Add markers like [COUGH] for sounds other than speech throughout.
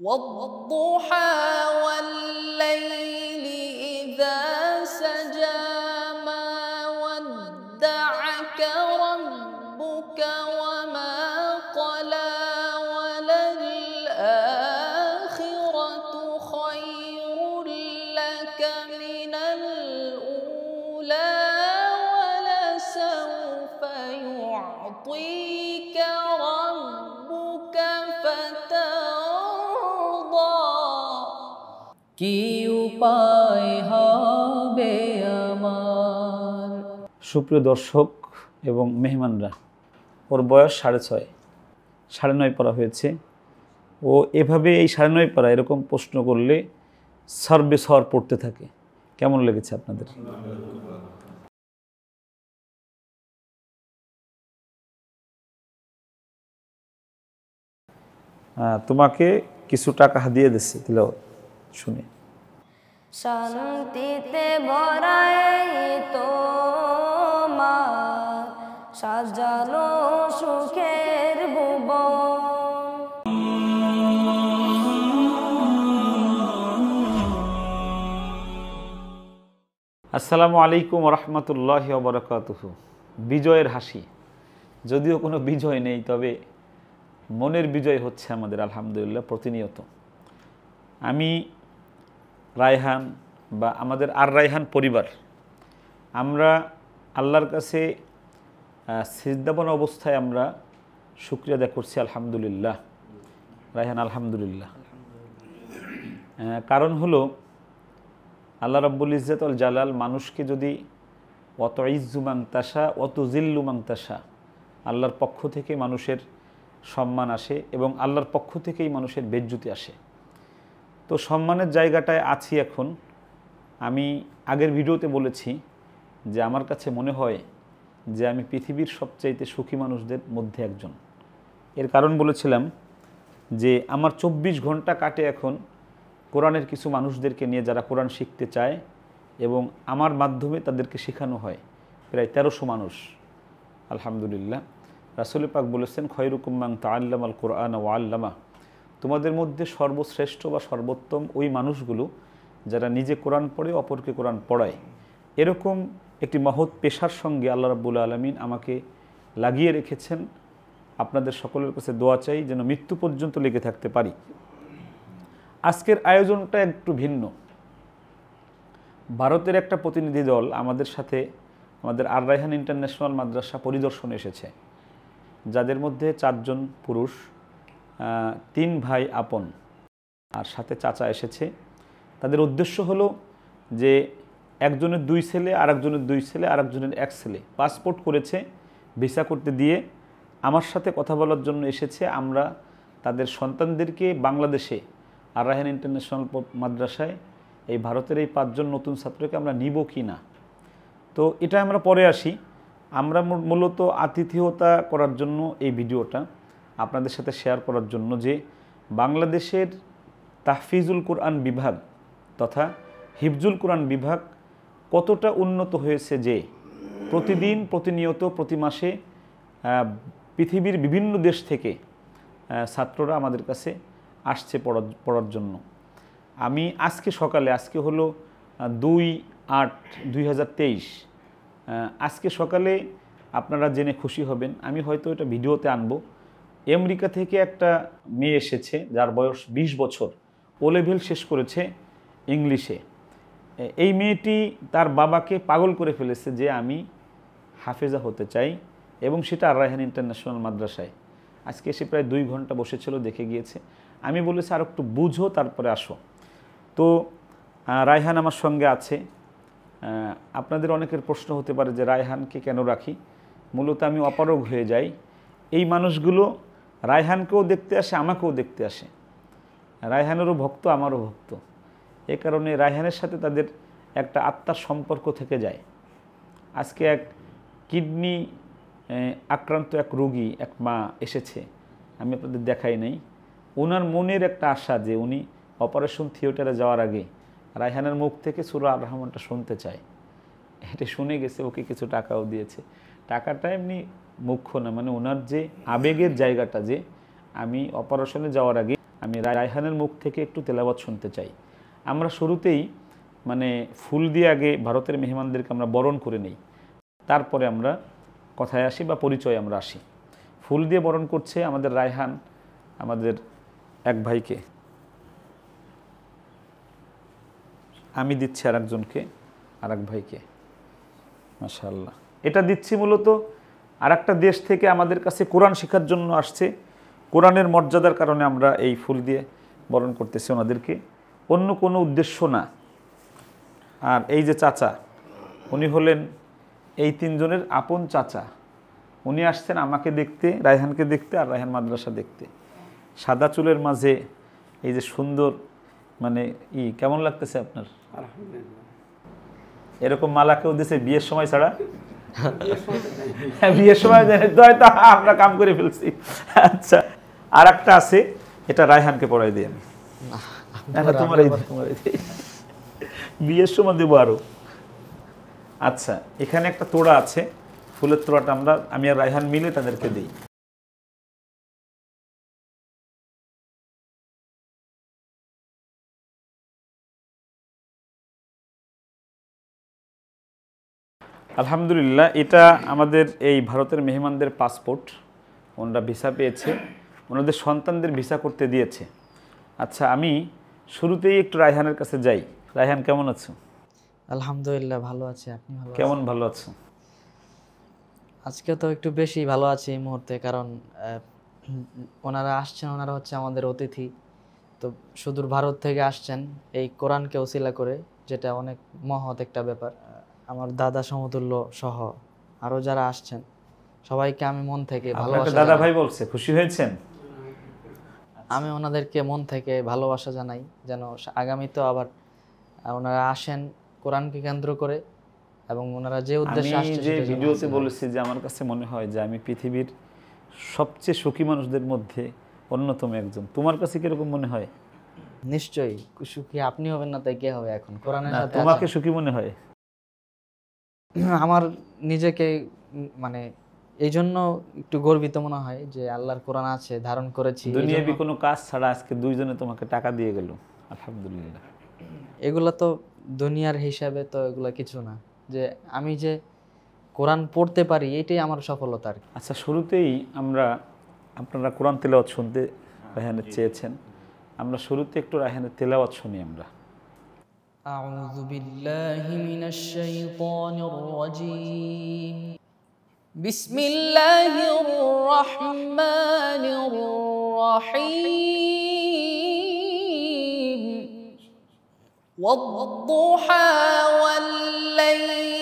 والضحى সুপ্রিয় দর্শক এবং মেহমানরা ওর বয়স সাড়ে ছয় সাড়ে নয় পড়া হয়েছে ও এভাবে এই সাড়ে নয় পড়া এরকম প্রশ্ন করলে সর্বে সর পড়তে থাকে কেমন লেগেছে আপনাদের তোমাকে কিছু টাকা দিয়ে দিচ্ছে দিল শুনে শান্তিতে বড় তো সাজানো সুখের বুব আসসালামু আলাইকুম রহমতুল্লাহ বরকাতুহ বিজয়ের হাসি যদিও কোনো বিজয় নেই তবে মনের বিজয় হচ্ছে আমাদের আলহামদুলিল্লাহ প্রতিনিয়ত আমি রায়হান বা আমাদের আর রায়হান পরিবার আমরা আল্লাহর কাছে সিদ্দাবন অবস্থায় আমরা শুক্রিয়া আদায় করছি আলহামদুলিল্লাহ রায়হান আলহামদুলিল্লাহ কারণ হলো আল্লাহ রব্বুল ইজ্জত আল জালাল মানুষকে যদি অত ইজ্জুমাং তাসা অত জিল্লুমাং তাসা আল্লাহর পক্ষ থেকে মানুষের সম্মান আসে এবং আল্লাহর পক্ষ থেকেই মানুষের বেজ্জুতি আসে তো সম্মানের জায়গাটায় আছি এখন আমি আগের ভিডিওতে বলেছি যে আমার কাছে মনে হয় যে আমি পৃথিবীর সবচাইতে সুখী মানুষদের মধ্যে একজন এর কারণ বলেছিলাম যে আমার চব্বিশ ঘন্টা কাটে এখন কোরআনের কিছু মানুষদেরকে নিয়ে যারা কোরআন শিখতে চায় এবং আমার মাধ্যমে তাদেরকে শেখানো হয় প্রায় তেরোশো মানুষ আলহামদুলিল্লাহ রাসুল পাক বলেছেন খয়রুকুম্মাং তা আল কোরআন ও আল্লামা তোমাদের মধ্যে সর্বশ্রেষ্ঠ বা সর্বোত্তম ওই মানুষগুলো যারা নিজে কোরআন পড়ে অপরকে কোরআন পড়ায় এরকম একটি মহৎ পেশার সঙ্গে আল্লাহ রাবুল আলমিন আমাকে লাগিয়ে রেখেছেন আপনাদের সকলের কাছে দোয়া চাই যেন মৃত্যু পর্যন্ত লেগে থাকতে পারি আজকের আয়োজনটা একটু ভিন্ন ভারতের একটা প্রতিনিধি দল আমাদের সাথে আমাদের আর রাইহান ইন্টারন্যাশনাল মাদ্রাসা পরিদর্শন এসেছে যাদের মধ্যে চারজন পুরুষ তিন ভাই আপন আর সাথে চাচা এসেছে তাদের উদ্দেশ্য হলো যে একজনের দুই ছেলে আর একজনের দুই ছেলে আর একজনের এক ছেলে পাসপোর্ট করেছে ভিসা করতে দিয়ে আমার সাথে কথা বলার জন্য এসেছে আমরা তাদের সন্তানদেরকে বাংলাদেশে আর রাহেন ইন্টারন্যাশনাল মাদ্রাসায় এই ভারতের এই পাঁচজন নতুন ছাত্রকে আমরা নিব কি না তো এটা আমরা পরে আসি আমরা মূলত আতিথেয়তা করার জন্য এই ভিডিওটা আপনাদের সাথে শেয়ার করার জন্য যে বাংলাদেশের তাহফিজুল কোরআন বিভাগ তথা হিফজুল কোরআন বিভাগ কতটা উন্নত হয়েছে যে প্রতিদিন প্রতিনিয়ত প্রতি মাসে পৃথিবীর বিভিন্ন দেশ থেকে ছাত্ররা আমাদের কাছে আসছে পড়ার পড়ার জন্য আমি আজকে সকালে আজকে হলো দুই আট দুই আজকে সকালে আপনারা জেনে খুশি হবেন আমি হয়তো এটা ভিডিওতে আনবো আমেরিকা থেকে একটা মেয়ে এসেছে যার বয়স ২০ বছর ও লেভেল শেষ করেছে ইংলিশে এই মেয়েটি তার বাবাকে পাগল করে ফেলেছে যে আমি হাফেজা হতে চাই এবং সেটা আর রায়হান ইন্টারন্যাশনাল মাদ্রাসায় আজকে সে প্রায় দুই ঘন্টা বসেছিল দেখে গিয়েছে আমি বলেছি আর একটু বুঝো তারপরে আসো তো রায়হান আমার সঙ্গে আছে আপনাদের অনেকের প্রশ্ন হতে পারে যে রায়হানকে কেন রাখি মূলত আমি অপারগ হয়ে যাই এই মানুষগুলো রায়হানকেও দেখতে আসে আমাকেও দেখতে আসে রায়হানেরও ভক্ত আমারও ভক্ত এ কারণে রায়হানের সাথে তাদের একটা আত্মার সম্পর্ক থেকে যায় আজকে এক কিডনি আক্রান্ত এক রোগী এক মা এসেছে আমি আপনাদের দেখাই নাই ওনার মনের একটা আশা যে উনি অপারেশন থিয়েটারে যাওয়ার আগে রায়হানের মুখ থেকে সুরা আর রহমানটা শুনতে চায় এটা শুনে গেছে ওকে কিছু টাকাও দিয়েছে টাকাটা এমনি মুখ্য না মানে ওনার যে আবেগের জায়গাটা যে আমি অপারেশনে যাওয়ার আগে আমি রায়হানের মুখ থেকে একটু তেলাবাদ শুনতে চাই আমরা শুরুতেই মানে ফুল দিয়ে আগে ভারতের মেহমানদেরকে আমরা বরণ করে নেই তারপরে আমরা কথায় আসি বা পরিচয় আমরা আসি ফুল দিয়ে বরণ করছে আমাদের রায়হান আমাদের এক ভাইকে আমি দিচ্ছি আর একজনকে আর এক ভাইকে মাশাল্লাহ এটা দিচ্ছি মূলত আর একটা দেশ থেকে আমাদের কাছে কোরআন শেখার জন্য আসছে কোরআনের মর্যাদার কারণে আমরা এই ফুল দিয়ে বরণ করতেছি ওনাদেরকে অন্য কোনো উদ্দেশ্য না আর এই যে চাচা উনি হলেন এই তিনজনের আপন চাচা উনি আসছেন আমাকে দেখতে রায়হানকে দেখতে আর রায়হান মাদ্রাসা দেখতে সাদা চুলের মাঝে এই যে সুন্দর মানে ই কেমন লাগতেছে আপনার এরকম মালা কেউ দিয়েছে বিয়ের সময় ছাড়া [LAUGHS] বিয়ের সময় হয়তো হ্যাঁ, আমরা কাম করে ফেলছি আচ্ছা আর একটা আছে এটা রায়হানকে পড়াই দিই আমি হ্যাঁ, হ্যাঁ, তোমার এই বিয়ের সময় দেবো আরও আচ্ছা এখানে একটা তোড়া আছে ফুলের তোড়াটা আমরা আমি আর রায়হান মিলে তাদেরকে দিই আলহামদুলিল্লাহ এটা আমাদের এই ভারতের মেহমানদের পাসপোর্ট ওনারা ভিসা পেয়েছে ওনাদের সন্তানদের ভিসা করতে দিয়েছে আচ্ছা আমি শুরুতেই একটু রায়হানের কাছে যাই রায়হান কেমন আছো আলহামদুলিল্লাহ ভালো আছি আপনি ভালো কেমন ভালো আছো আজকে তো একটু বেশি ভালো আছি এই মুহূর্তে কারণ ওনারা আসছেন ওনারা হচ্ছে আমাদের অতিথি তো সুদূর ভারত থেকে আসছেন এই কোরআনকে ওসিলা করে যেটা অনেক মহৎ একটা ব্যাপার আমার দাদা সমতুল্য সহ আরও যারা আসছেন সবাইকে আমি মন থেকে ভালো দাদা ভাই বলছে খুশি হয়েছেন আমি ওনাদেরকে মন থেকে ভালোবাসা জানাই যেন তো আবার ওনারা আসেন কোরআনকে কেন্দ্র করে এবং ওনারা যে উদ্দেশ্যে যে ভিডিওতে বলেছি যে আমার কাছে মনে হয় যে আমি পৃথিবীর সবচেয়ে সুখী মানুষদের মধ্যে অন্যতম একজন তোমার কাছে কিরকম মনে হয় নিশ্চয়ই সুখী আপনি হবেন না তাই কে হবে এখন কোরআনের সাথে তোমাকে আচ্ছা। সুখী মনে হয় আমার নিজেকে মানে এই জন্য একটু গর্বিত মনে হয় যে আল্লাহর কোরআন আছে ধারণ করেছি দুনিয়াবি কোনো কাজ ছাড়া আজকে দুইজনে তোমাকে টাকা দিয়ে গেল আলহামদুলিল্লাহ এগুলো তো দুনিয়ার হিসাবে তো এগুলো কিছু না যে আমি যে কোরআন পড়তে পারি এটাই আমার সফলতা আচ্ছা শুরুতেই আমরা আপনারা কোরআন তেলাওয়াত শুনতে রায়হানের চেয়েছেন আমরা শুরুতে একটু রাহানের তেলাওয়াত শুনি আমরা أعوذ بالله من الشيطان الرجيم بسم الله الرحمن الرحيم والضحى والليل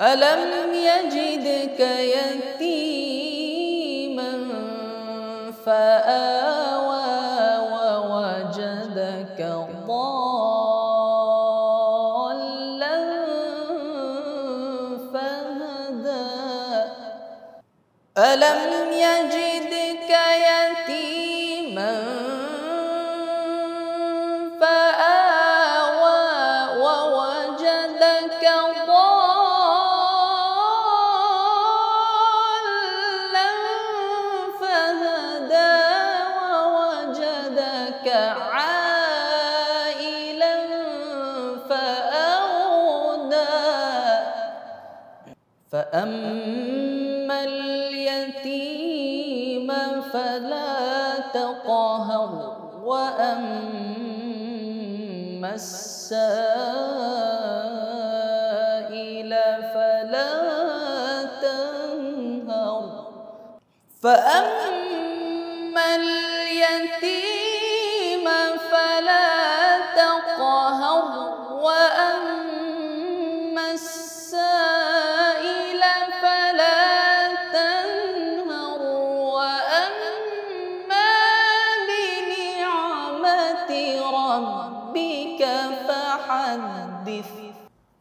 ألم يجدك يتيما أما اليتيم فلا تقهر وأما السائل فلا تنهر فأما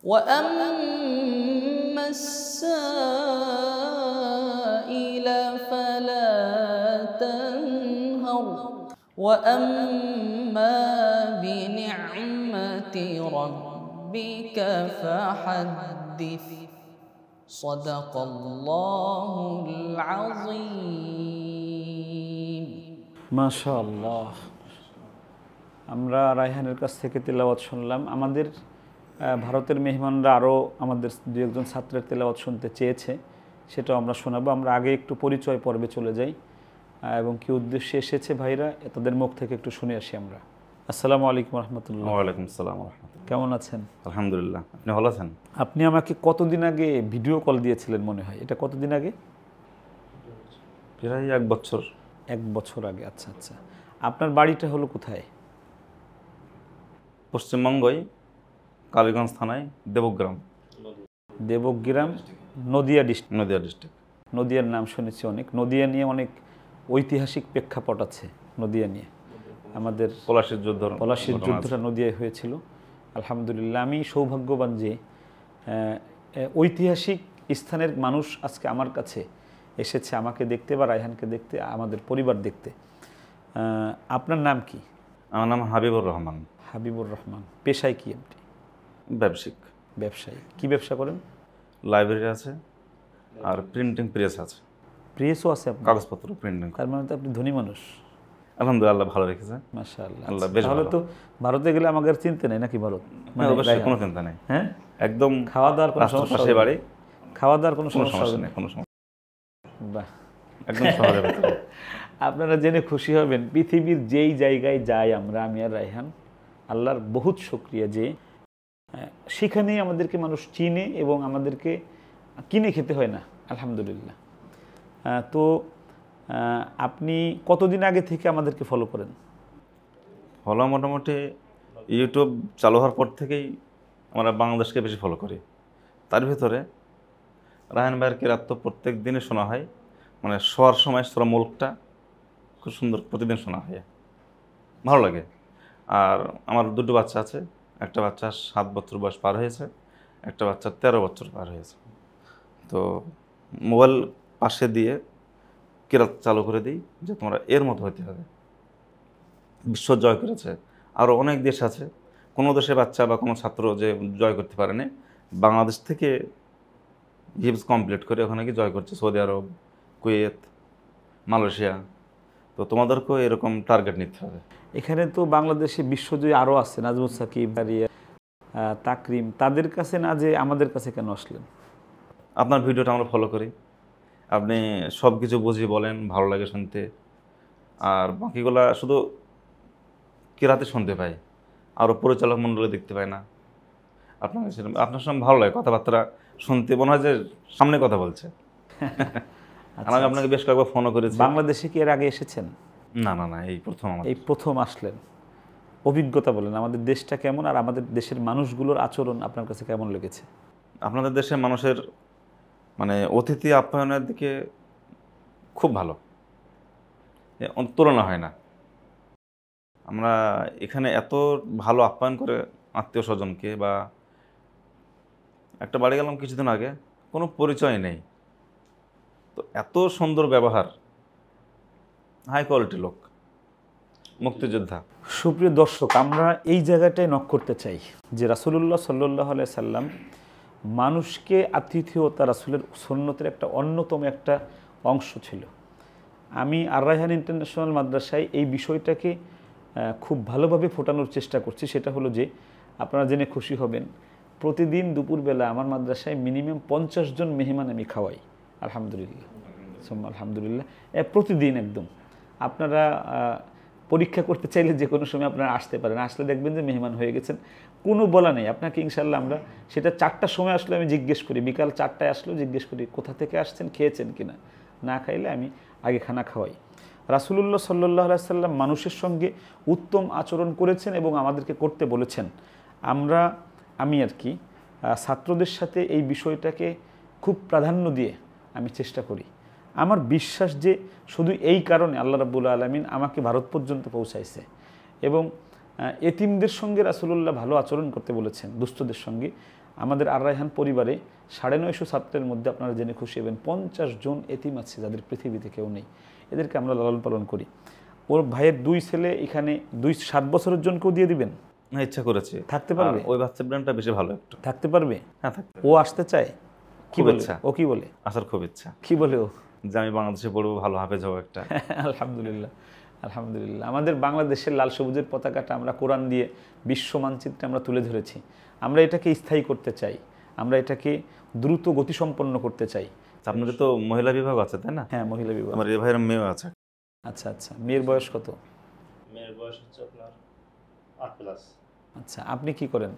وأما السائل فلا تنهر وأما بنعمة ربك فحدث صدق الله العظيم ما شاء الله আমরা রায়হানের কাছ থেকে তেলাওয়াত শুনলাম আমাদের ভারতের মেহমানরা আরও আমাদের দু একজন ছাত্রের তেলাওয়াত শুনতে চেয়েছে সেটাও আমরা শোনাবো আমরা আগে একটু পরিচয় পর্বে চলে যাই এবং কি উদ্দেশ্যে এসেছে ভাইরা তাদের মুখ থেকে একটু শুনে আসি আমরা আসসালামু আলাইকুম রহমতুল্লাহ ওয়ালাইকুম আসসালাম কেমন আছেন আলহামদুলিল্লাহ আপনি ভালো আছেন আপনি আমাকে কতদিন আগে ভিডিও কল দিয়েছিলেন মনে হয় এটা কতদিন আগে প্রায় এক বছর এক বছর আগে আচ্ছা আচ্ছা আপনার বাড়িটা হলো কোথায় পশ্চিমবঙ্গই কালীগঞ্জ থানায় দেবগ্রাম দেবগ্রাম নদিয়া ডিস্ট্রিক্ট নদিয়া ডিস্ট্রিক্ট নদিয়ার নাম শুনেছি অনেক নদিয়া নিয়ে অনেক ঐতিহাসিক প্রেক্ষাপট আছে নদিয়া নিয়ে আমাদের পলাশের যুদ্ধ পলাশের যুদ্ধটা নদিয়ায় হয়েছিল আলহামদুলিল্লাহ আমি সৌভাগ্যবান যে ঐতিহাসিক স্থানের মানুষ আজকে আমার কাছে এসেছে আমাকে দেখতে বা রায়হানকে দেখতে আমাদের পরিবার দেখতে আপনার নাম কি আমার নাম হাবিবুর রহমান হাবিবুর রহমান পেশায় কি আপনি ব্যবসায়িক ব্যবসায়ী কি ব্যবসা করেন লাইব্রেরি আছে আর প্রিন্টিং প্রেস আছে প্রেসও আছে কাগজপত্র প্রিন্টিং তার মানে তো আপনি ধনী মানুষ আলহামদুলিল্লাহ ভালো রেখেছে মাশাআল্লাহ আল্লাহ বেশ ভালো তো ভারতে গেলে আমাদের চিন্তা নেই নাকি ভারত মানে অবশ্যই কোনো চিন্তা নেই হ্যাঁ একদম খাওয়া দাওয়ার কোনো সমস্যা পাশে বাড়ি খাওয়া দাওয়ার কোনো সমস্যা নেই কোনো সমস্যা বাহ একদম সহজে [LAUGHS] আপনারা জেনে খুশি হবেন পৃথিবীর যেই জায়গায় যাই আমরা আমি আর রায়হান আল্লাহর বহুত শুক্রিয়া যে সেখানেই আমাদেরকে মানুষ চিনে এবং আমাদেরকে কিনে খেতে হয় না আলহামদুলিল্লাহ তো আপনি কতদিন আগে থেকে আমাদেরকে ফলো করেন ফলো মোটামুটি ইউটিউব চালু হওয়ার পর থেকেই আমরা বাংলাদেশকে বেশি ফলো করি তার ভিতরে রায়ন ভাইয়ের কেরাত তো প্রত্যেক দিনে শোনা হয় মানে শোয়ার সময় সোরা মুলকটা খুব সুন্দর প্রতিদিন শোনা হয় ভালো লাগে আর আমার দুটো বাচ্চা আছে একটা বাচ্চার সাত বছর বয়স পার হয়েছে একটা বাচ্চার তেরো বছর পার হয়েছে তো মোবাইল পাশে দিয়ে কেরাত চালু করে দিই যে তোমরা এর মতো হতে হবে বিশ্ব জয় করেছে আরও অনেক দেশ আছে কোনো দেশে বাচ্চা বা কোনো ছাত্র যে জয় করতে পারেনি বাংলাদেশ থেকে হিপস কমপ্লিট করে ওখানে কি জয় করছে সৌদি আরব কুয়েত মালয়েশিয়া তো তোমাদেরকেও এরকম টার্গেট নিতে হবে এখানে তো বাংলাদেশে বিশ্বজয়ী আরও আছে নাজমুল সাকিব হারিয়া তাকরিম তাদের কাছে না যে আমাদের কাছে কেন আসলেন আপনার ভিডিওটা আমরা ফলো করি আপনি সব কিছু বুঝিয়ে বলেন ভালো লাগে শুনতে আর বাকিগুলা শুধু কেরাতে শুনতে পাই আরও পরিচালক মণ্ডলে দেখতে পাই না আপনার আপনার সঙ্গে ভালো লাগে কথাবার্তা শুনতে মনে হয় যে সামনে কথা বলছে [LAUGHS] আচ্ছা, আমি আচ্ছা। আপনাকে বেশ কয়েকবার ফোনও করেছি বাংলাদেশে কি এর আগে এসেছেন না না না এই প্রথম এই প্রথম আসলেন অভিজ্ঞতা বলেন আমাদের দেশটা কেমন আর আমাদের দেশের মানুষগুলোর আচরণ আপনার কাছে কেমন লেগেছে আপনাদের দেশের মানুষের মানে অতিথি আপ্যায়নের দিকে খুব ভালো তুলনা হয় না আমরা এখানে এত ভালো আপ্যায়ন করে আত্মীয় স্বজনকে বা একটা বাড়ি গেলাম কিছুদিন আগে কোনো পরিচয় নেই তো এত সুন্দর ব্যবহার হাই কোয়ালিটি লোক মুক্তিযোদ্ধা সুপ্রিয় দর্শক আমরা এই জায়গাটায় নক করতে চাই যে রাসুলুল্লাহ সাল্লাহ সাল্লাম মানুষকে আতিথিয়তা রাসুলের সন্ন্যতের একটা অন্যতম একটা অংশ ছিল আমি আর রায়হান ইন্টারন্যাশনাল মাদ্রাসায় এই বিষয়টাকে খুব ভালোভাবে ফোটানোর চেষ্টা করছি সেটা হলো যে আপনারা জেনে খুশি হবেন প্রতিদিন দুপুরবেলা আমার মাদ্রাসায় মিনিমাম পঞ্চাশ জন মেহমান আমি খাওয়াই আলহামদুলিল্লাহ সোম আলহামদুলিল্লাহ প্রতিদিন একদম আপনারা পরীক্ষা করতে চাইলে যে কোনো সময় আপনারা আসতে পারেন আসলে দেখবেন যে মেহমান হয়ে গেছেন কোনো বলা নেই আপনাকে ইনশাল্লাহ আমরা সেটা চারটার সময় আসলে আমি জিজ্ঞেস করি বিকাল চারটায় আসলেও জিজ্ঞেস করি কোথা থেকে আসছেন খেয়েছেন কি না না খাইলে আমি আগে খানা খাওয়াই রাসুলুল্লাহ সাল্লাহ সাল্লাম মানুষের সঙ্গে উত্তম আচরণ করেছেন এবং আমাদেরকে করতে বলেছেন আমরা আমি আর কি ছাত্রদের সাথে এই বিষয়টাকে খুব প্রাধান্য দিয়ে আমি চেষ্টা করি আমার বিশ্বাস যে শুধু এই কারণে আল্লাহ রাবুল আলমিন আমাকে ভারত পর্যন্ত পৌঁছাইছে এবং এতিমদের সঙ্গে রাসুলুল্লাহ ভালো আচরণ করতে বলেছেন দুস্থদের সঙ্গে আমাদের আর রায়হান পরিবারে সাড়ে নয়শো ছাত্রের মধ্যে আপনারা জেনে খুশি হবেন পঞ্চাশ জন এতিম আছে যাদের পৃথিবীতে কেউ নেই এদেরকে আমরা লালন পালন করি ওর ভাইয়ের দুই ছেলে এখানে দুই সাত বছরের জনকেও দিয়ে দিবেন ইচ্ছা করেছে থাকতে পারবে ওই বাচ্চা ব্র্যান্ডটা বেশি ভালো একটু থাকতে পারবে হ্যাঁ ও আসতে চায় কি ইচ্ছা ও কি বলে আসার খুব ইচ্ছা কি বলে ও যে আমি বাংলাদেশে পড়বো ভালো হাফেজ হবো একটা [LAUGHS] আলহামদুলিল্লাহ আলহামদুলিল্লাহ আমাদের বাংলাদেশের লাল সবুজের পতাকাটা আমরা কোরআন দিয়ে বিশ্ব মানচিত্রে আমরা তুলে ধরেছি আমরা এটাকে স্থায়ী করতে চাই আমরা এটাকে দ্রুত গতিসম্পন্ন করতে চাই আপনাদের তো মহিলা বিভাগ আছে তাই না হ্যাঁ মহিলা বিভাগ আমার এ ভাইয়ের মেয়েও আছে আচ্ছা আচ্ছা মেয়ের বয়স কত মেয়ের বয়স হচ্ছে আপনার আট প্লাস আচ্ছা আপনি কি করেন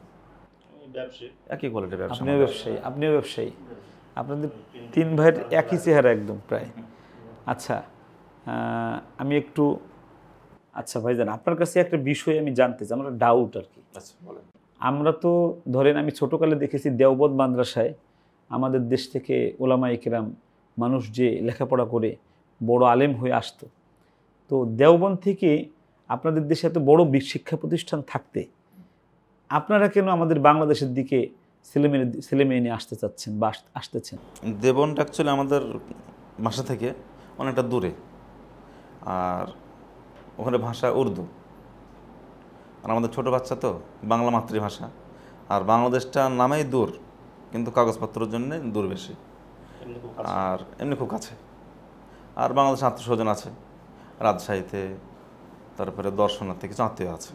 একই কোয়ালিটির ব্যবসা আপনিও ব্যবসায়ী আপনিও ব্যবসায়ী আপনাদের তিন ভাইয়ের একই চেহারা একদম প্রায় আচ্ছা আমি একটু আচ্ছা ভাই ভাইজান আপনার কাছে একটা বিষয় আমি জানতে চাই আমার ডাউট আর কি আচ্ছা বলেন আমরা তো ধরেন আমি ছোটোকালে দেখেছি দেওবদ মাদ্রাসায় আমাদের দেশ থেকে ওলামা ইকরাম মানুষ যে লেখাপড়া করে বড় আলেম হয়ে আসতো তো দেওবন থেকে আপনাদের দেশে এত বড় শিক্ষা প্রতিষ্ঠান থাকতে আপনারা কেন আমাদের বাংলাদেশের দিকে ছেলে মেয়ে ছেলে মেয়ে নিয়ে আসতে চাচ্ছেন বা আসতেছেন দেবনটা অ্যাকচুয়ালি আমাদের ভাষা থেকে অনেকটা দূরে আর ওখানে ভাষা উর্দু আর আমাদের ছোটো বাচ্চা তো বাংলা মাতৃভাষা আর বাংলাদেশটা নামেই দূর কিন্তু কাগজপত্রের জন্য দূর বেশি আর এমনি খুব কাছে আর বাংলাদেশ আত্মীয় স্বজন আছে রাজশাহীতে তারপরে দর্শনার্থী কিছু আত্মীয় আছে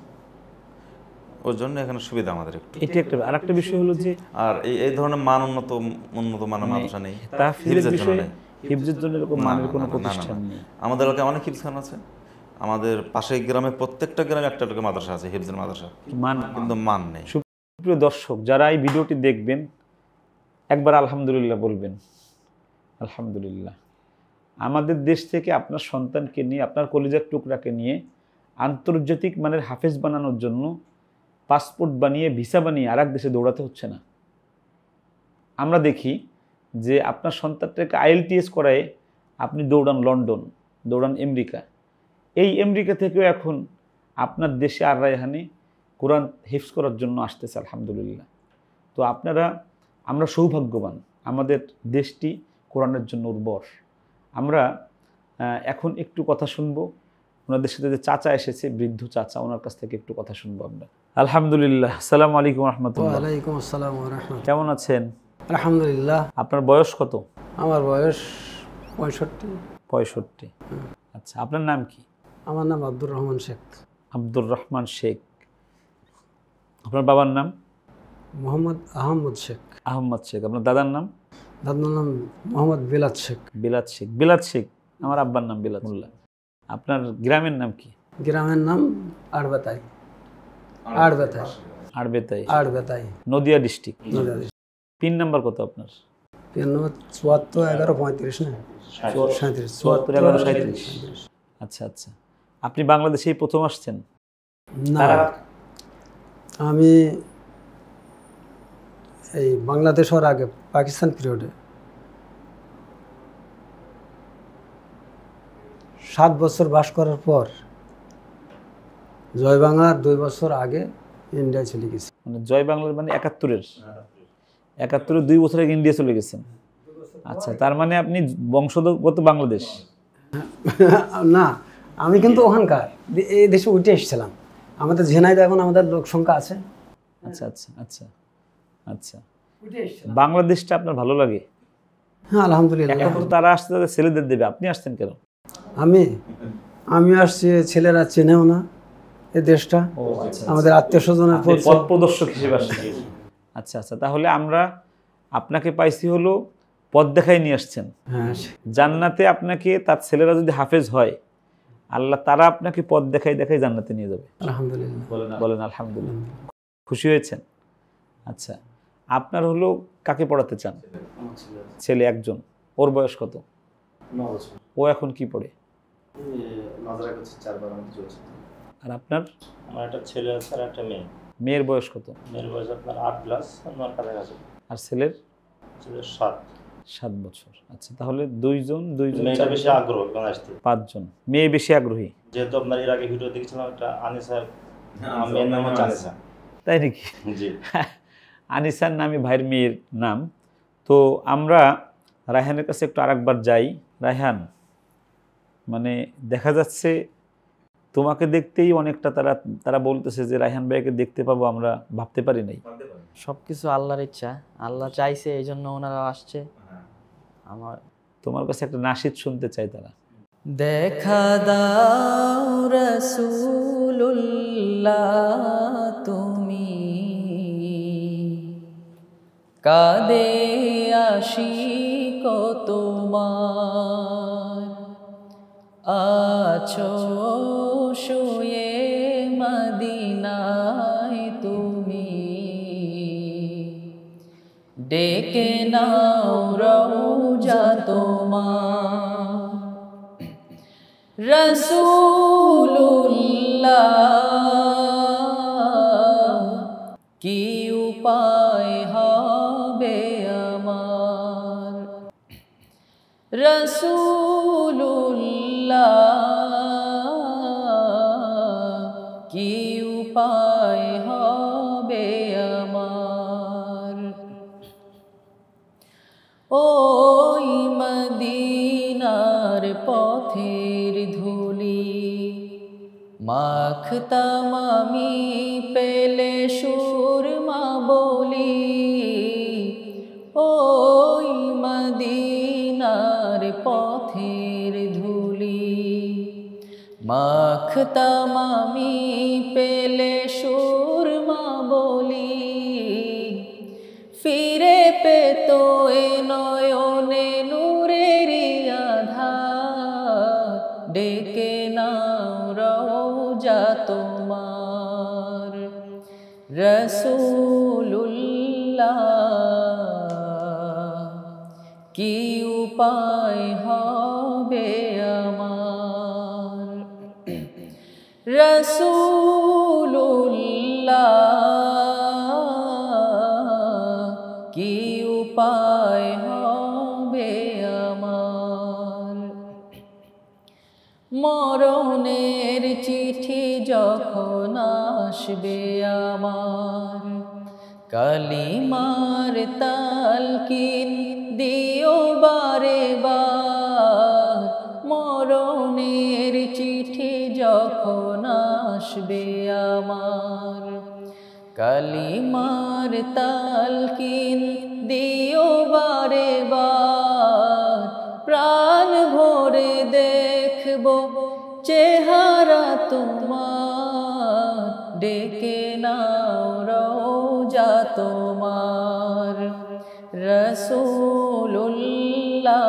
ওর জন্য এখানে সুবিধা আমাদের একটু এটি একটা আর একটা বিষয় হলো যে আর এই এই ধরনের মান উন্নত উন্নত মানের মাদ্রাসা মানে নেই হিফজের জন্য নেই হিফজের জন্য এরকম মানের কোনো প্রতিষ্ঠান নেই আমাদের এলাকায় অনেক হিফজখান আছে আমাদের পাশে গ্রামে প্রত্যেকটা গ্রামে একটা একটা মাদ্রাসা আছে হিফজের মাদ্রাসা মান কিন্তু মান নেই সুপ্রিয় দর্শক যারা এই ভিডিওটি দেখবেন একবার আলহামদুলিল্লাহ বলবেন আলহামদুলিল্লাহ আমাদের দেশ থেকে আপনার সন্তানকে নিয়ে আপনার কলিজার টুকরাকে নিয়ে আন্তর্জাতিক মানের হাফেজ বানানোর জন্য পাসপোর্ট বানিয়ে ভিসা বানিয়ে আর দেশে দৌড়াতে হচ্ছে না আমরা দেখি যে আপনার সন্তানটাকে আইএলটিএস করায় আপনি দৌড়ান লন্ডন দৌড়ান আমেরিকা এই আমেরিকা থেকেও এখন আপনার দেশে আর রায়হানি কোরআন হিফস করার জন্য আসতেছে আলহামদুলিল্লাহ তো আপনারা আমরা সৌভাগ্যবান আমাদের দেশটি কোরআনের জন্য উর্বর আমরা এখন একটু কথা শুনবো ওনাদের সাথে যে চাচা এসেছে বৃদ্ধ চাচা ওনার কাছ থেকে একটু কথা শুনবো আমরা আলহামদুলিল্লাহ সালাম আলাইকুম রহমতুল্লাহ আলাইকুম আসসালাম কেমন আছেন আলহামদুলিল্লাহ আপনার বয়স কত আমার বয়স পঁয়ষট্টি পঁয়ষট্টি আচ্ছা আপনার নাম কি আমার নাম আব্দুর রহমান শেখ আব্দুর রহমান শেখ আপনার বাবার নাম মোহাম্মদ আহমদ শেখ আহমদ শেখ আপনার দাদার নাম দাদার নাম মোহাম্মদ বিলাত শেখ বিলাত শেখ বিলাত শেখ আমার আব্বার নাম বিলাত আপনার গ্রামের নাম কি গ্রামের নাম আরবাতাই আড় ব্যথায় আড় ব্যথায় আড় ব্যথায় নদিয়া ডিস্ট্রিক্ট পিন নাম্বার কত আপনার পিন নাম্বার চুয়াত্তর এগারো পঁয়ত্রিশ না সাঁত্রিশ চুয়াত্তর এগারো সাঁত্রিশ আচ্ছা আচ্ছা আপনি বাংলাদেশেই প্রথম আসছেন না আমি এই বাংলাদেশ হওয়ার আগে পাকিস্তান পিরিয়ডে সাত বছর বাস করার পর জয় বাংলার দুই বছর আগে ইন্ডিয়া চলে গেছে মানে জয় বাংলার মানে একাত্তরের হ্যাঁ। একাত্তরের দুই বছর আগে ইন্ডিয়া চলে গেছেন আচ্ছা তার মানে আপনি বংশগত বাংলাদেশ হ্যাঁ। না আমি কিন্তু ওখানকার এই দেশে উঠে এসেছিলাম আমাদের ঝেনাই এখন আমাদের লোক সংখ্যা আছে আচ্ছা আচ্ছা আচ্ছা আচ্ছা বাংলাদেশটা আপনার ভালো লাগে হ্যাঁ আলহামদুলিল্লাহ তারা আসতে তাদের ছেলেদের দেবে আপনি আসতেন কেন আমি আমি আসছি ছেলেরা চেনেও না দেশটা আচ্ছা, আচ্ছা। আমাদের আত্মীয় স্বজনের পথ প্রদর্শক হিসেবে আচ্ছা আচ্ছা তাহলে আমরা আপনাকে পাইছি হলো পথ দেখাই নিয়ে আসছেন হ্যাঁ, জান্নাতে আপনাকে তার ছেলেরা যদি হাফেজ হয় আল্লাহ তারা আপনাকে পথ দেখাই দেখাই জান্নাতে নিয়ে যাবে আলহামদুলিল্লাহ বলেন আলহামদুলিল্লাহ খুশি হয়েছেন আচ্ছা আপনার হলো কাকে পড়াতে চান ছেলে একজন ওর বয়স কত ও এখন কি পড়ে আর আপনার আমার একটা ছেলে আছে আর একটা মেয়ে মেয়ের বয়স কত মেয়ের বয়স আপনার আট প্লাস আমার কাছাকাছি আর ছেলের ছেলের সাত সাত বছর আচ্ছা তাহলে দুইজন দুইজন মেয়েটা বেশি আগ্রহ এখানে আসতে পাঁচজন মেয়ে বেশি আগ্রহী যেহেতু আপনার এর আগে ভিডিও দেখেছিলাম একটা আনিসা মেয়ের নাম হচ্ছে আনিসা তাই নাকি জি [LAUGHS] আনিসার নামে ভাইয়ের মেয়ের নাম তো আমরা রায়হানের কাছে একটু আরেকবার যাই রায়হান মানে দেখা যাচ্ছে তোমাকে দেখতেই অনেকটা তারা তারা বলতেছে যে রায়হান ভাইকে দেখতে পাবো আমরা ভাবতে পারি নাই সব কিছু আল্লাহর ইচ্ছা আল্লাহ চাইছে এই জন্য ওনারা আসছে হ্যাঁ। আমার তোমার কাছে একটা নাসিদ শুনতে চাই তারা দেখা দাও রসুল্লাহ তুমি কাদে আসি কত আছো ডেকে নাও রৌজা তোমার [CLEARS THROAT] রসুল্লা ختم می আসবে আমার কালিমার তালকিন দিও বারে মরণের চিঠি যখন আসবে আমার কালিমার তালকিন দিও বারে বার প্রাণ ভরে দেখব চেহারা তুমি ডেকে নাও রোজা তোমার রসুল্লা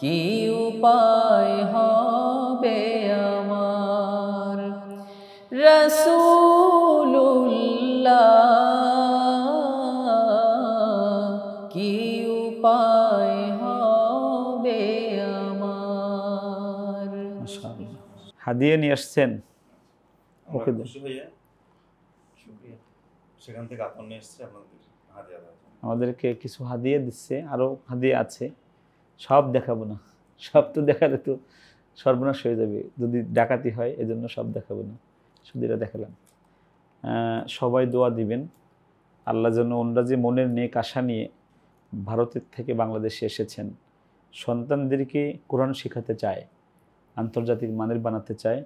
কি উপায় হবে আমার রসুল্লা কি উপায় হবে আমার হাদিয়ে নিয়ে আসছেন ওকে সেখান থেকে আপনাদের হাদিয়া আমাদেরকে কিছু হাদিয়া দিচ্ছে আরও হাদিয়া আছে সব দেখাবো না সব তো দেখালে তো সর্বনাশ হয়ে যাবে যদি ডাকাতি হয় এজন্য সব দেখাবো না শুধু এটা দেখালাম সবাই দোয়া দিবেন আল্লাহ যেন ওনরা যে মনের নেক আশা নিয়ে ভারতের থেকে বাংলাদেশে এসেছেন সন্তানদেরকে কোরআন শেখাতে চায় আন্তর্জাতিক মানের বানাতে চায়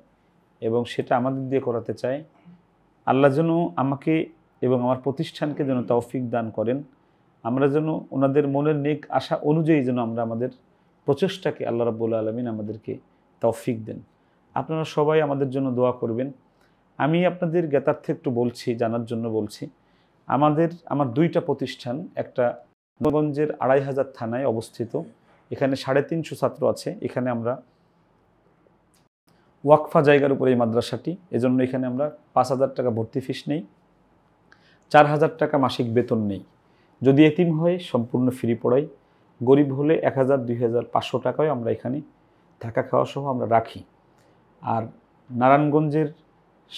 এবং সেটা আমাদের দিয়ে করাতে চাই আল্লাহ যেন আমাকে এবং আমার প্রতিষ্ঠানকে যেন তৌফিক দান করেন আমরা যেন ওনাদের মনের নেক আশা অনুযায়ী যেন আমরা আমাদের প্রচেষ্টাকে আল্লাহ রাবুল আলমিন আমাদেরকে তৌফিক দেন আপনারা সবাই আমাদের জন্য দোয়া করবেন আমি আপনাদের জ্ঞাতার্থে একটু বলছি জানার জন্য বলছি আমাদের আমার দুইটা প্রতিষ্ঠান একটা নগঞ্জের আড়াই হাজার থানায় অবস্থিত এখানে সাড়ে তিনশো ছাত্র আছে এখানে আমরা ওয়াকফা জায়গার উপরে এই মাদ্রাসাটি এজন্য এখানে আমরা পাঁচ হাজার টাকা ভর্তি ফিস নেই চার হাজার টাকা মাসিক বেতন নেই যদি এতিম হয় সম্পূর্ণ ফ্রি পড়াই গরিব হলে এক হাজার দুই হাজার পাঁচশো টাকায় আমরা এখানে থাকা খাওয়া সহ আমরা রাখি আর নারায়ণগঞ্জের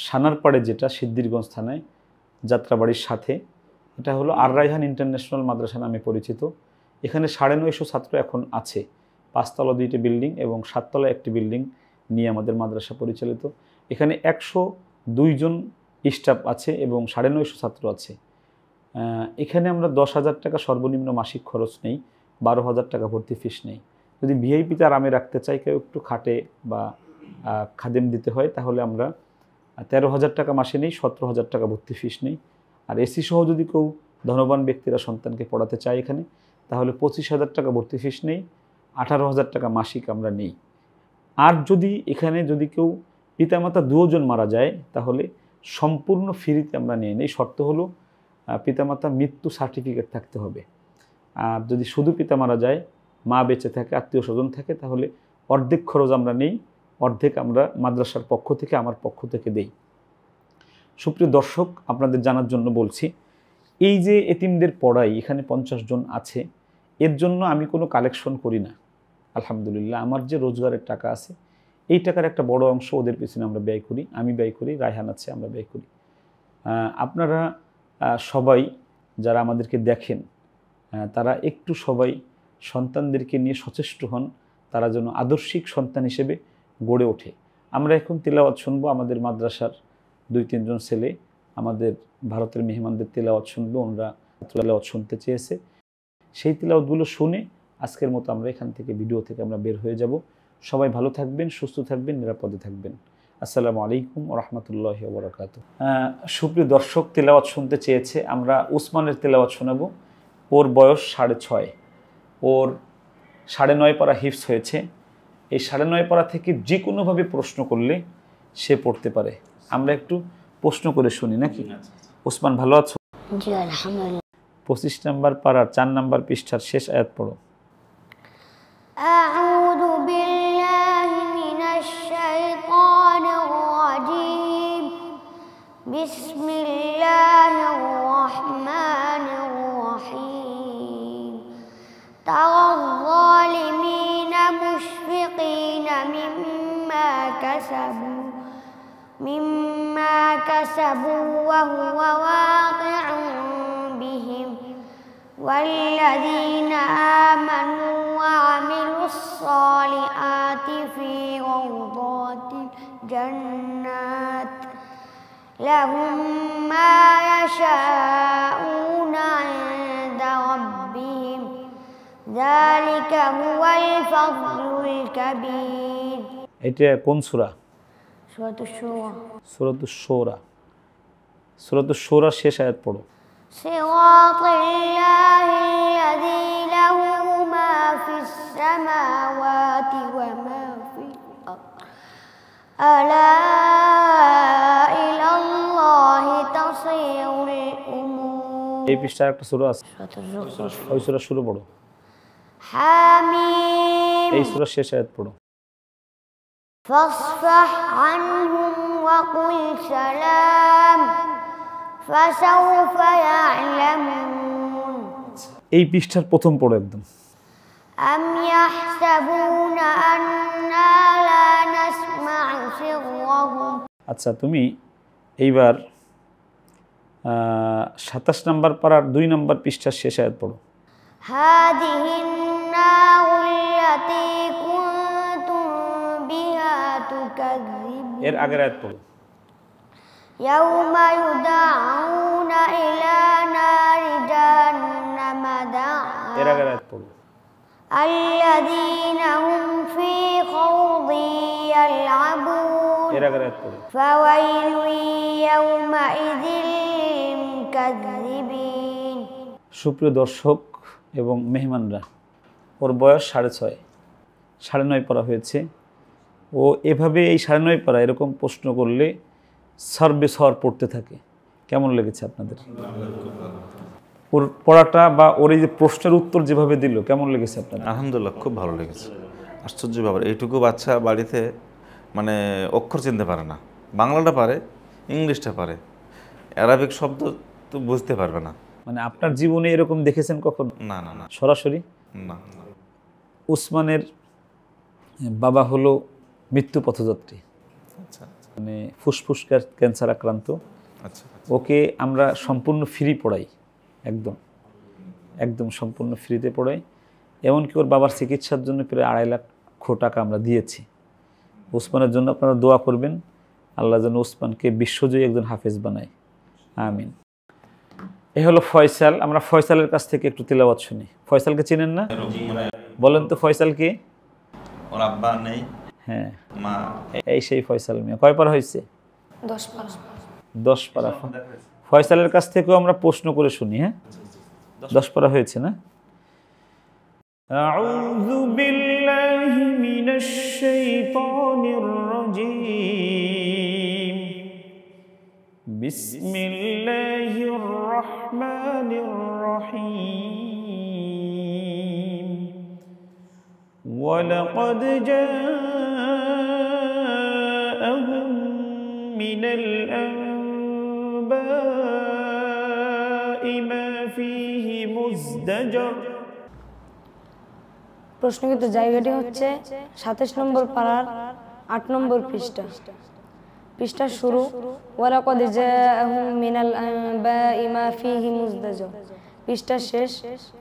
সানারপাড়ে যেটা সিদ্দিরগঞ্জ থানায় যাত্রাবাড়ির সাথে এটা হলো আর রাইহান ইন্টারন্যাশনাল মাদ্রাসা নামে পরিচিত এখানে সাড়ে নয়শো ছাত্র এখন আছে পাঁচতলা দুইটি বিল্ডিং এবং সাততলা একটি বিল্ডিং নিয়ে আমাদের মাদ্রাসা পরিচালিত এখানে একশো দুইজন স্টাফ আছে এবং সাড়ে নয়শো ছাত্র আছে এখানে আমরা দশ হাজার টাকা সর্বনিম্ন মাসিক খরচ নেই বারো হাজার টাকা ভর্তি ফিস নেই যদি ভিআইপিতে আরামে রাখতে চাই কেউ একটু খাটে বা খাদেম দিতে হয় তাহলে আমরা তেরো হাজার টাকা মাসে নেই সতেরো হাজার টাকা ভর্তি ফিস নেই আর এসি সহ যদি কেউ ধনবান ব্যক্তিরা সন্তানকে পড়াতে চায় এখানে তাহলে পঁচিশ হাজার টাকা ভর্তি ফিস নেই আঠারো হাজার টাকা মাসিক আমরা নেই আর যদি এখানে যদি কেউ পিতামাতা দুজন মারা যায় তাহলে সম্পূর্ণ ফ্রিতে আমরা নিয়ে নিই শর্ত হলো পিতামাতা মৃত্যু সার্টিফিকেট থাকতে হবে আর যদি শুধু পিতা মারা যায় মা বেঁচে থাকে আত্মীয় স্বজন থাকে তাহলে অর্ধেক খরচ আমরা নেই অর্ধেক আমরা মাদ্রাসার পক্ষ থেকে আমার পক্ষ থেকে দেই সুপ্রিয় দর্শক আপনাদের জানার জন্য বলছি এই যে এতিমদের পড়াই এখানে পঞ্চাশ জন আছে এর জন্য আমি কোনো কালেকশন করি না আলহামদুলিল্লাহ আমার যে রোজগারের টাকা আছে এই টাকার একটা বড় অংশ ওদের পিছনে আমরা ব্যয় করি আমি ব্যয় করি রায়হান আছে আমরা ব্যয় করি আপনারা সবাই যারা আমাদেরকে দেখেন তারা একটু সবাই সন্তানদেরকে নিয়ে সচেষ্ট হন তারা যেন আদর্শিক সন্তান হিসেবে গড়ে ওঠে আমরা এখন তেলাওয়াত শুনবো আমাদের মাদ্রাসার দুই তিনজন ছেলে আমাদের ভারতের মেহমানদের তেলাওয়াত শুনবো ওনারা তেলাওয়াত শুনতে চেয়েছে সেই তেলাওয়াতগুলো শুনে আজকের মতো আমরা এখান থেকে ভিডিও থেকে আমরা বের হয়ে যাব সবাই ভালো থাকবেন সুস্থ থাকবেন নিরাপদে থাকবেন আসসালামু আলাইকুম রহমতুল্লাহ বরকাত সুপ্রিয় দর্শক তেলাওয়াত শুনতে চেয়েছে আমরা উসমানের তেলাওয়াত শোনাবো ওর বয়স সাড়ে ছয় ওর সাড়ে নয় পারা হিপস হয়েছে এই সাড়ে নয় পারা থেকে যে কোনোভাবে প্রশ্ন করলে সে পড়তে পারে আমরা একটু প্রশ্ন করে শুনি নাকি আচ্ছা, আচ্ছা। উসমান ভালো আছো পঁচিশ নাম্বার পাড়ার চার নাম্বার পৃষ্ঠার শেষ আয়াত পড়ো أعوذ بالله من الشيطان الرجيم بسم الله الرحمن الرحيم ترى الظالمين مشفقين مما كسبوا مما كسبوا وهو واقع بهم والذين آمنوا الصالحات في روضات الجنات لهم ما يشاءون عند ربهم ذلك هو الفضل الكبير এটা কোন সূরা সূরাতুশ শূরা সূরাতুশ শূরা সূরাতুশ শূরা শেষ আয়াত পড়ো صراط الله الذي السَّمَاوَاتِ وَمَا فِي الْأَرْضِ أَلَا إِلَى اللَّهِ تَصِيرُ الأمور এই পৃষ্ঠায় একটা সুরা আছে ওই সুরা শুরু পড়ো হামিম এই সুরা শেষ আয়াত পড়ো فاصفح عنهم وقل سلام فسوف يعلمون এই পৃষ্ঠার প্রথম পড়ো একদম أم يحسبون أنا لا نسمع سرهم আচ্ছা তুমি এইবার সাতাশ নম্বর পাড়ার দুই নম্বর পৃষ্ঠার শেষ আয়াত পড়ো এর আগের আয়াত পড়ো يوم يدعون সুপ্রিয় দর্শক এবং মেহমানরা ওর বয়স সাড়ে ছয় সাড়ে নয় পড়া হয়েছে ও এভাবে এই সাড়ে নয় পড়া এরকম প্রশ্ন করলে সর্বে সর পড়তে থাকে কেমন লেগেছে আপনাদের ওর পড়াটা বা ওর এই যে প্রশ্নের উত্তর যেভাবে দিল কেমন লেগেছে আপনার আলহামদুলিল্লাহ খুব ভালো লেগেছে আশ্চর্য ব্যাপার এইটুকু বাচ্চা বাড়িতে মানে অক্ষর চিনতে পারে না বাংলাটা পারে ইংলিশটা পারে অ্যারাবিক শব্দ তো বুঝতে পারবে না মানে আপনার জীবনে এরকম দেখেছেন কখন না না না সরাসরি না উসমানের বাবা হলো মৃত্যু পথযাত্রী আচ্ছা, আচ্ছা। মানে ফুসফুস ক্যান্সার আক্রান্ত আচ্ছা, আচ্ছা ওকে আমরা সম্পূর্ণ ফ্রি পড়াই একদম একদম সম্পূর্ণ ফ্রিতে পড়াই এমনকি ওর বাবার চিকিৎসার জন্য প্রায় আড়াই লাখ টাকা আমরা দিয়েছি ওসমানের জন্য আপনারা দোয়া করবেন আল্লাহ যেন ওসমানকে বিশ্বজয়ী একজন হাফেজ বানায় আমিন এ হলো ফয়সাল আমরা ফয়সালের কাছ থেকে একটু তিলাবাদ শুনি ফয়সালকে চিনেন না বলেন তো ফয়সাল কে ওর আব্বা নেই হ্যাঁ মা এই সেই ফয়সাল মেয়ে কয় পারা হয়েছে দশ পারা দশ পারা ফয়সালের কাছ থেকেও আমরা প্রশ্ন করে শুনি হ্যাঁ দশ পড়া হয়েছে না أعوذ بالله من الشيطان الرجيم بسم الله الرحمن الرحيم ولقد جاءهم من الأنبياء وَالْوَبَاءِ مَا فِيهِ مُزْدَجَرٌ প্রশ্নকৃত জায়গাটি হচ্ছে সাতাশ নম্বর পাড়ার আট নম্বর পৃষ্ঠা পৃষ্ঠা শুরু ওয়ালাকদ জাআহুম মিনাল আনবাই মা ফীহি মুজদাজার পৃষ্ঠা শেষ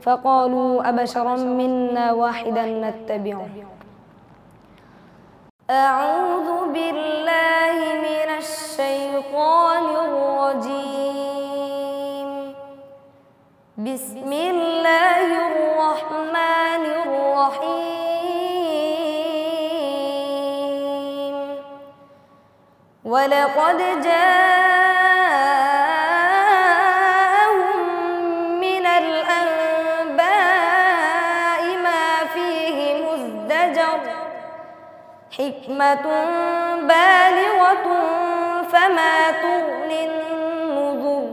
ফাকালু আবাশারাম মিন্না ওয়াহিদান নাত্তাবিউ أعوذ بالله من الشيطان الرجيم بسم الله الرحمن الرحيم ولقد جاء حكمة بالغة فما تغني النذر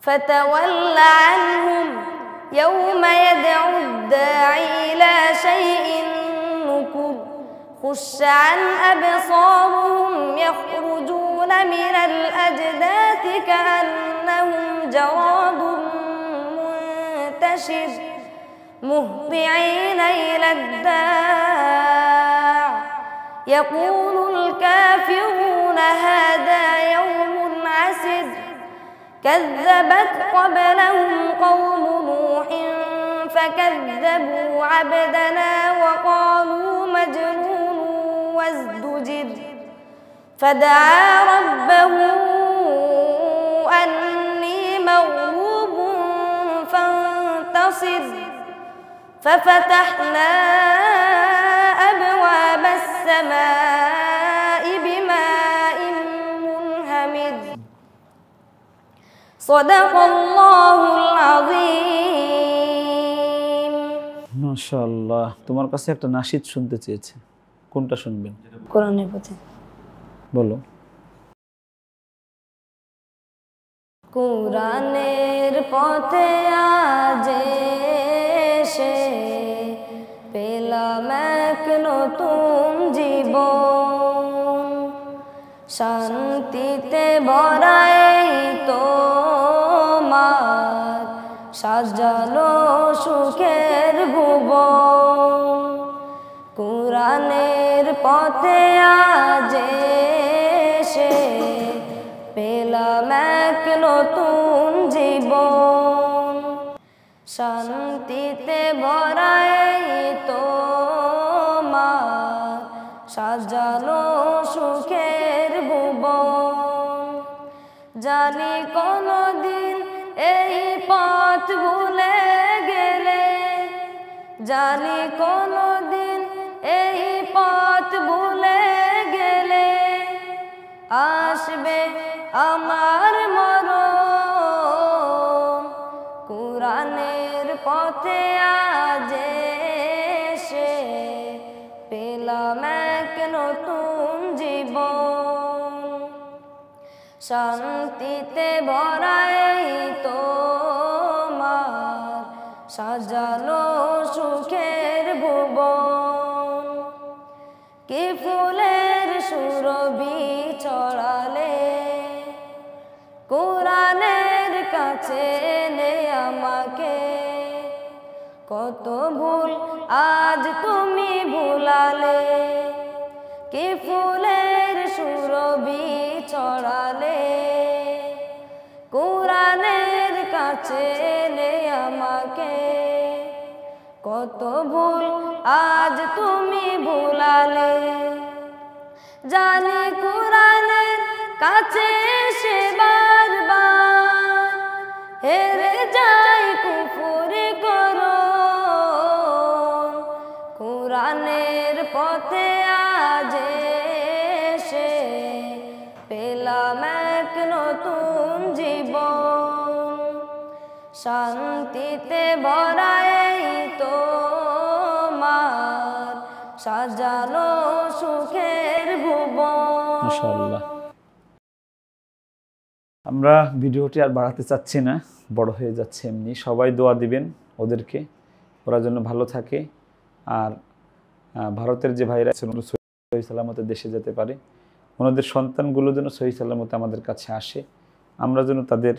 فتول عنهم يوم يدعو الداعي إلى شيء نكر خش عن أبصارهم يخرجون من الأجداث كأنهم جراد منتشر مهطعين إلى الداعي يقول الكافرون هذا يوم عسر كذبت قبلهم قوم نوح فكذبوا عبدنا وقالوا مجنون وازدجر فدعا ربه أني مغلوب فانتصر ففتحنا السماء بماء منهمد صدق الله العظيم ما شاء الله তোমার কাছে একটা নাশিদ শুনতে চেয়েছে কোনটা শুনবেন কোরআনের পথে বলো কোরআনের পথে আজে শান্তিতে বরাই তো সাজালো সুখের ভুব কুরানের পথে আজে সে পেলাম এক নতুন জীব শান্তিতে বরাই মা সাজালো জানি কোনো দিন এই পথ ভুলে গেলে জানি কোনো দিন এই পথ ভুলে গেলে আসবে আমার শান্তিতে ভরাই তোমার সাজালো সুখের ভুব কি ফুলের সুরবি চড়ালে কোরআনের কাছে নে আমাকে কত ভুল আজ তুমি ভুলালে কি ফুলের সুরবি ছড়ালে কোরআনের কাছে নে আমাকে কত ভুল আজ তুমি ভুলালে জানি কোরআনের কাছে সে বারবার হেরে যা শান্তিতে তো মার সাজালো সুখের ভুব আমরা ভিডিওটি আর বাড়াতে চাচ্ছি না বড় হয়ে যাচ্ছে এমনি সবাই দোয়া দিবেন ওদেরকে ওরা যেন ভালো থাকে আর ভারতের যে ভাইরা সহি সালামতে দেশে যেতে পারে ওনাদের সন্তানগুলো যেন সহি সালামতে আমাদের কাছে আসে আমরা যেন তাদের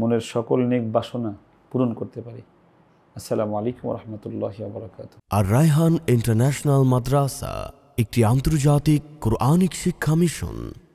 মনের সকল নেক বাসনা পূরণ করতে পারি আসসালামু আলাইকুম রহমতুল্লাহ বরকাত আর রায়হান ইন্টারন্যাশনাল মাদ্রাসা একটি আন্তর্জাতিক কোরআনিক শিক্ষা মিশন